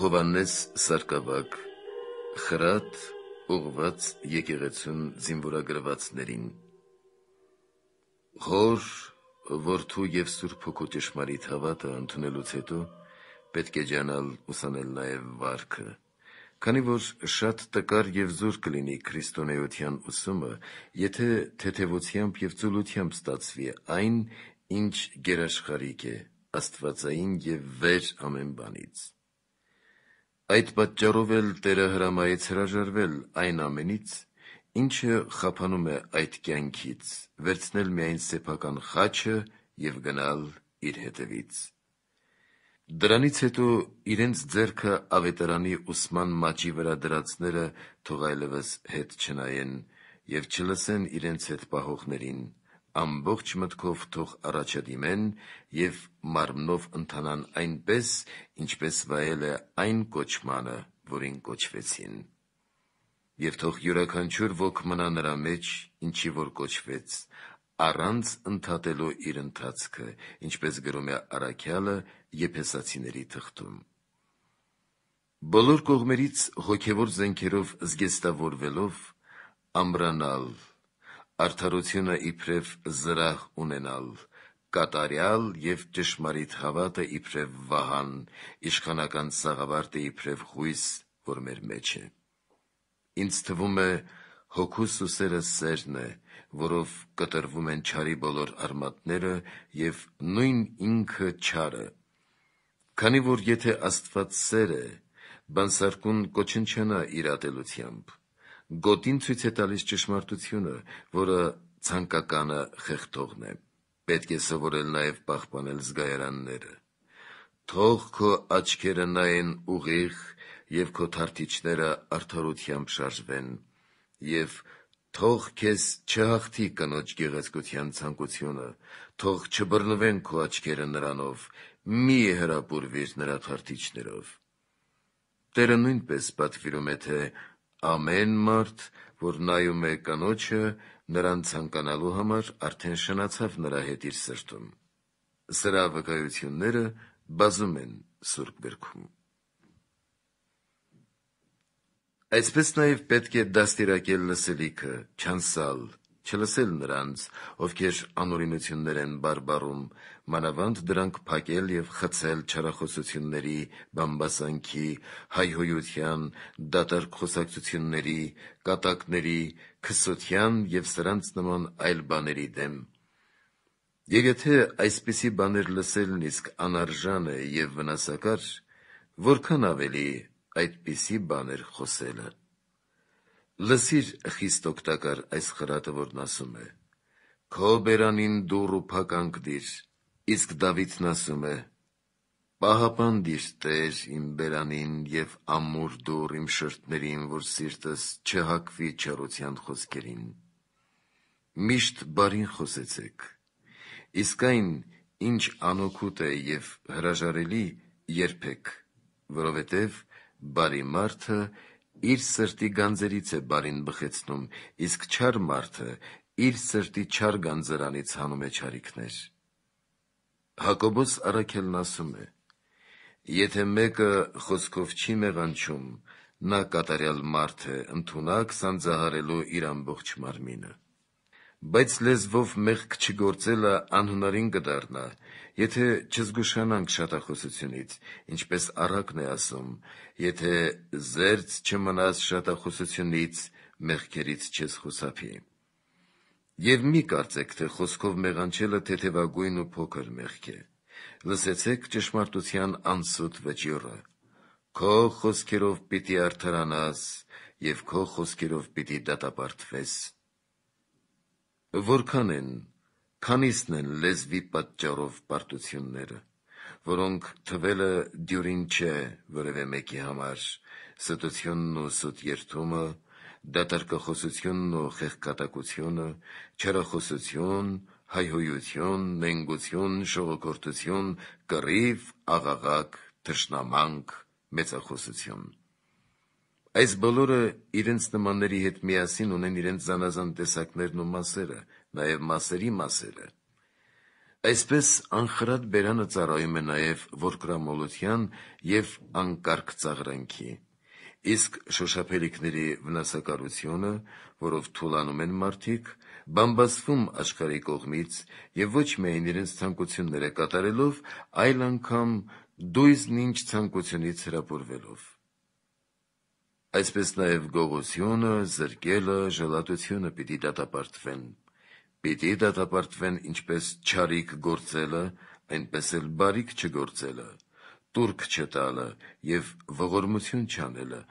Հովանես Սարգսակ խրատ ուղված եկեղեցուն զինվորագրվածներին Խոր որդու եւ Սուրբ Հոգու ճշմարիտ հավատը ընդունելուց հետո պետք է ճանալ ուսանել նաեւ վարքը քանի որ շատ տկար եւ զուր կլինի քրիստոնեության ուսումը եթե թեթևությամբ եւ ծուլությամբ ստացվի այն ինչ գերաշխարիկ է աստվածային եւ վեր ամեն բանից Այդ պատճառով էլ Տերը հրամայեց հրաժարվել այն ամենից, ինչը խափանում է այդ կյանքից, վերցնել միայն սեփական խաչը և գնալ իր հետևից։ Դրանից հետո իրենց ձեռքը ավետարանի ուսման մաճի վրա դրացները թող այլևս հետ չնայեն և չլսեն իրենց հետ պահողներին ամբողջ մտքով թող առաջադիմեն և մարմնով ընթանան այնպես, ինչպես վայել է այն կոչմանը, որին կոչվեցին։ Եվ թող յուրաքանչյուր ոք մնա նրա մեջ, ինչի որ կոչվեց, առանց ընդհատելու իր ընթացքը, ինչպես գրում է առաքյալը Եփեսացիների թղթում։ Բոլոր կողմերից հոգևոր զենքերով զգեստավորվելով, ամրանալ Արդարությունը իբրև զրահ ունենալ, կատարյալ և ճշմարիտ հավատը իբրև վահան, իշխանական սաղավարտը իբրև խույս, որ մեր մեջ է։ Ինձ թվում է՝ հոգուս ու սերը սերն է, որով կտրվում են չարի բոլոր արմատները, և նույն ինքը չարը։ Քանի որ եթե Աստված սեր է, բանսարկուն կոչնչանա իր ատելությամբ։ Գոտին ցույց է տալիս ճշմարտությունը, որը ցանկականը խեղդողն է։ Պետք է սովորել նաև պահպանել զգայարանները։ Թող քո աչքերը նայեն ուղիղ եւ քո թարթիչները արդարությամբ շարժվեն եւ թող քեզ չհաղթի կնոջ գեղեցկության ցանկությունը թող չբռնվեն քո աչքերը նրանով մի հրապուրվիր նրա թարթիչներով Տերը նույնպես պատվիրում է թե Ամեն մարդ, որ նայում է կնոջը, նրան ցանկանալու համար արդեն շնացավ նրա հետ իր սրտում։ Սրա վկայությունները բազում են Սուրբ գրքում։ Այսպես նաև պետք է դաստիարակել լսելիքը, չանսալ, չլսել նրանց, ովքեր անօրինություններ են բարբարում, մանավանդ դրանք փակել եւ խցել չարախոսությունների, բամբասանքի, հայհոյության, դատարկ խոսակցությունների, կատակների, քսոթյան եւ սրանց նման այլ բաների դեմ։ Եվ եթե այսպիսի բաներ լսելն իսկ անարժան է եւ վնասակար, որքան ավելի այդպիսի բաներ խոսելը Լսիր խիստ օգտակար այս խրատը, որն ասում է. Քո բերանին դուռ ու փականգդիր, իսկ Դավիթն ասում է. Պահապանդիր Տեր իմ բերանին եւ ամուր դուռ իմ շրթներին, որ սիրտս չհակվի չարության խոսքերին։ Միշտ բարին խոսեցեք, իսկ այն, ինչ անօգուտ է եւ հրաժարելի, երբեք, որովհետեւ բարի մարդը իր սրտի գանձերից է բարին բխեցնում, իսկ չար մարդը իր սրտի չար գանձրանից հանում է չարիքներ։ Հակոբոս Արաքելն ասում է. Եթե մեկը խոսքով չի մեղանչում, նա կատարյալ մարդ է, ընդունակ սանձահարելու իր ամբողջ մարմինը բայց լեզվով մեղք չգործելը անհնարին կդառնա, եթե չզգուշանանք շատախոսությունից, ինչպես առակն է ասում. «Եթե զերծ չմնաս շատախոսությունից, մեղքերից չես խուսափի»։ Եվ մի կարծեք, թե խոսքով մեղանչելը թեթևագույն ու փոքր մեղք է։ Լսեցեք ճշմարտության անսուտ վճիռը. «Քո խոսքերով պիտի արդարանաս, և քո խոսքերով պիտի դատապարտվես»։ Որքան են, քանիսն են լեզվի պատճառով պարտությունները, որոնք թվելը դյուրին չէ որևէ մեկի համար, ստությունն ու սուտ երթումը, դատարկախոսությունն ու խեղկատակությունը, չարախոսություն, հայհոյություն, նենգություն, շողոքորթություն, կռիվ, աղաղակ, թշնամանք, մեծախոսություն։ Այս բոլորը իրենց նմանների հետ միասին ունեն իրենց զանազան տեսակներն ու մասերը, նաև մասերի մասերը։ Այսպես անխրատ բերանը ծառայում է նաև որկրամոլության եւ անկարգ ծաղրանքի։ Իսկ շոշափելիքների վնասակարությունը, որով թուլանում են մարդիկ, բամբասվում աշխարհի կողմից եւ ոչ միայն իրենց ցանկությունները կատարելով, այլ անգամ դույզն ինչ ցանկությունից հրապուրվելով։ Այսպես նաև գողությունը, զրկելը, ժլատությունը պիտի դատապարտվեն։ Պիտի դատապարտվեն ինչպես չարիք գործելը, այնպես էլ բարիք չգործելը, турք չտալը եւ ողորմություն չանելը,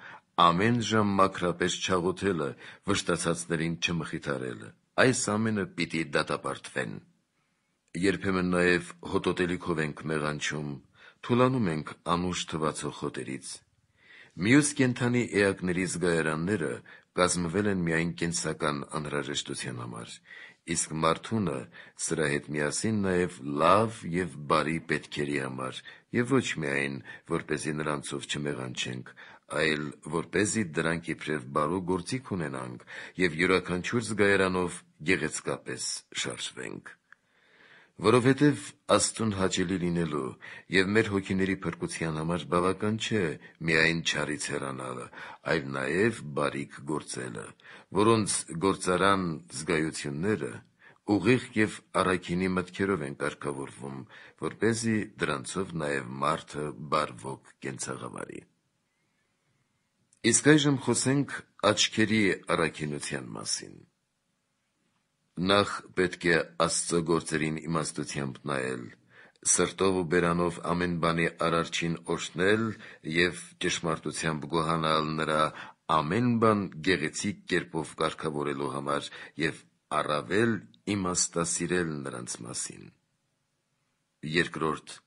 ամեն ժամ մակրապես չաղոթելը, վշտացածներին չմխիթարելը։ Այս ամենը պիտի դատապարտվեն։ Երբեմն նաև հոտոտելիքով ենք մեղանչում, թուլանում ենք անուշ թվացող խոտերից Մյուս կենդանի էակների զգայարանները կազմվել են միայն կենսական անհրաժեշտության համար, իսկ մարդունը սրա հետ միասին նաև լավ և բարի պետքերի համար և ոչ միայն, որպեսզի նրանցով չմեղանչենք, այլ որպեսզի դրանք իբրև բարու գործիք ունենանք և յուրաքանչյուր զգայարանով գեղեցկապես շարժվենք։ Որովհետև Աստծուն հաճելի լինելու և մեր հոգիների փրկության համար բավական չէ միայն չարից հեռանալը, այլ նաև բարիք գործելը, որոնց գործարան զգայությունները ուղիղ և առաքինի մտքերով են կարգավորվում, որպեսզի դրանցով նաև մարդը բարվոք կենցաղավարի։ Իսկ այժմ խոսենք աչքերի առաքինության մասին։ Նախ պետք է Աստծո գործերին իմաստությամբ նայել, սրտով ու բերանով ամեն բանի արարչին օրհնել և ճշմարտությամբ գոհանալ Նրա ամեն բան գեղեցիկ կերպով կարգավորելու համար և առավել իմաստասիրել նրանց մասին։ Երկրորդ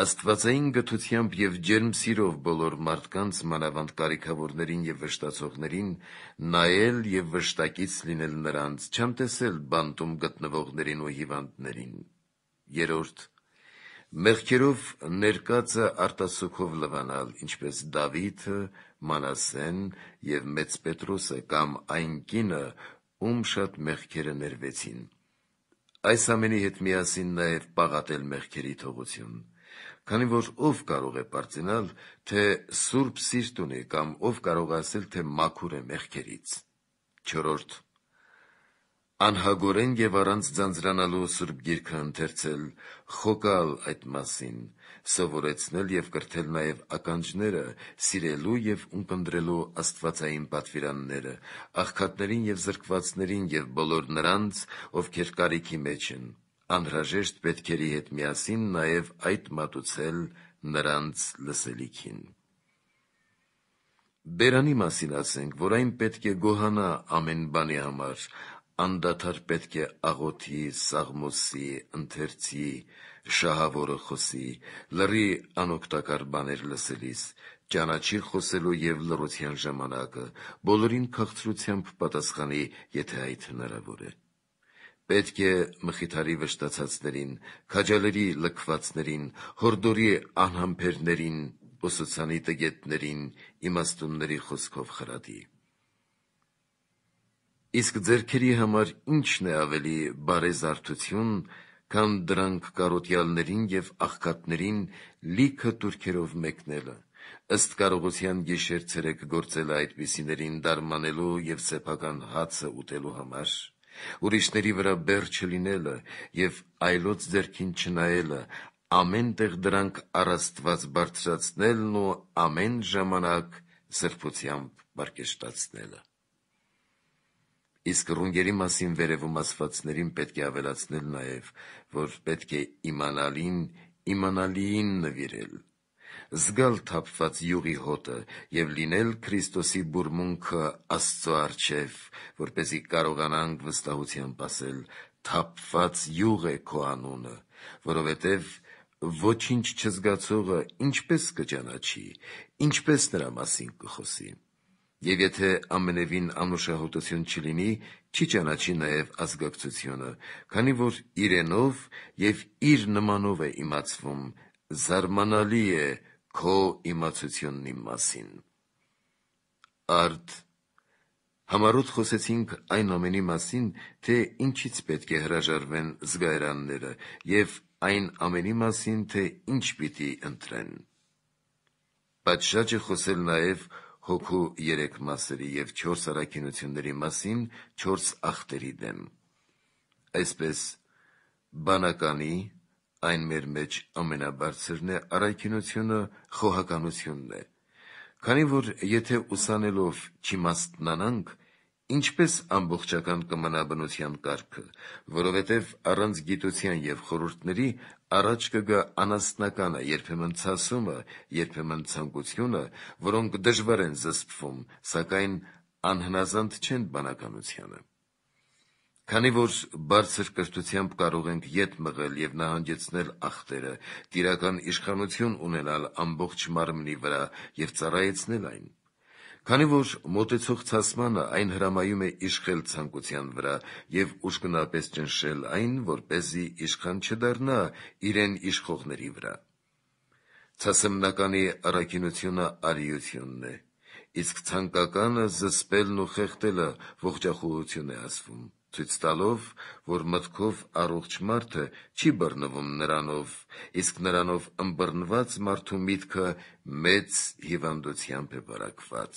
Աստվածային գթությամբ եւ ջերմ սիրով բոլոր մարդկանց մանավանդ կարիքավորներին եւ վշտացողներին նայել եւ վշտակից լինել նրանց, չեմ տեսել բանտում գտնվողներին ու հիվանդներին։ Երորդ մեղքերով ներկածը արտասուքով լվանալ, ինչպես Դավիթը, Մանասեն եւ Մեծ Պետրոսը կամ այն կինը, ում շատ մեղքերը ներվեցին։ Այս ամենի հետ միասին նաև պաղատել մեղքերի թողություն։ Քանի որ ով կարող է պարծենալ, թե Սուրբ Սիրտ ունի կամ ով կարող է ասել, թե մաքուր է մեղքերից։ 4. Անհագորեն եւ առանց ձանձրանալու Սուրբ Գիրքը ընթերցել, խոկալ այդ մասին, սովորեցնել եւ կրթել նաեւ ականջները, սիրելու եւ ունկնդրելու աստվածային պատվիրանները, աղքատներին եւ զրկվածներին եւ բոլոր նրանց, ովքեր կարիքի մեջ են, անհրաժեշտ պետքերի հետ միասին նաև այդ մատուցել նրանց լսելիքին։ Բերանի մասին ասենք, որ այն պետք է գոհանա ամեն բանի համար, անդադար պետք է աղոթի, սաղմոսի, ընթերցի, շահավորը խոսի, լրի անօգտակար բաներ լսելիս, ճանաչի խոսելու եւ լրության ժամանակը, բոլորին քաղցրությամբ պատասխանի, եթե այդ հնարավոր է։ Պետք է մխիթարի վշտացածներին, քաջալերի լքվածներին, հորդորի անհամբերներին, ուսուցանի տգետներին, իմաստունների խոսքով խրատի։ Իսկ ձերքերի համար ի՞նչն է ավելի բարեզարդություն, քան դրանք կարոտյալներին եւ աղքատներին լիքը турքերով մեկնելը։ Ըստ կարողության գիշեր ցերեկ գործել այդպիսիներին դարմանելու եւ սեփական հացը ուտելու համար։ Ուրիշների վրա բեռ չլինելը և այլոց ձեռքին չնայելը, ամենտեղ դրանք առ Աստված բարձրացնելն ու ամեն ժամանակ սրբությամբ զվարճացնելը։ Իսկ ռունգերի մասին վերևում ասվածներին պետք է ավելացնել նաև, որ պետք է իմանալին իմանալիին նվիրել, զգալ թափված յուղի հոտը եւ լինել Քրիստոսի բուրմունքը Աստծո արչեւ, որ เป զի կարողանանք վստահությամբ ասել. «Թափված յուղ է քո անունը», որովհետեւ ոչինչ չզգացողը ինչպե՞ս կճանաչի, ինչպե՞ս նրա մասին կխոսի։ Եվ եթե ամենևին անուշահոտություն չլինի, չի ճանաչի նաև ազգակցությունը, քանի որ իրենով եւ իր նմանով է իմացվում։ Զարմանալի է քո իմացությունն իմ մասին։ Արդ համառոտ խոսեցինք այն ամենի մասին, թե ինչից պետք է հրաժարվեն զգայրանները եւ այն ամենի մասին, թե ինչ պիտի ընտրեն։ Բայց շատ է խոսել նաեւ հոգու երեք մասերի եւ 4 արակինությունների մասին 4 ախտերի դեմ։ Այսպես բանականի, Այն մեր մեջ ամենաբարձրն է, առաքինությունը խոհականությունն է։ Քանի որ եթե ուսանելով չիմաստնանանք, ինչպե՞ս ամբողջական կմնա բնության կարգը, որովհետև առանց գիտության և խորհուրդների առաջ կգա անասնականը, երբեմն ցասումը, երբեմն ցանկությունը, որոնք դժվար են զսպվում, սակայն անհնազանդ չեն բանականությանը։ Քանի որ բարձր կրթությամբ կարող ենք ետ մղել եւ նահանջեցնել ախտերը, տիրական իշխանություն ունենալ ամբողջ մարմնի վրա եւ ծառայեցնել այն։ Քանի որ մոտեցող ցասմանը այն հրամայում է իշխել ցանկության վրա եւ ուշքնապես ճնշել այն, որ เป զի իշխան չդառնա իրեն իշխողների վրա։ Ցասմնականի առաքինությունը արիությունն է, իսկ ցանկականը զսպելն ու խեղդելը ողջախոհություն է ասվում ցույց տալով, որ մտքով առողջ մարդը չի բռնվում նրանով, իսկ նրանով ըմբռնված մարդու միտքը մեծ հիվանդությամբ է վարակված։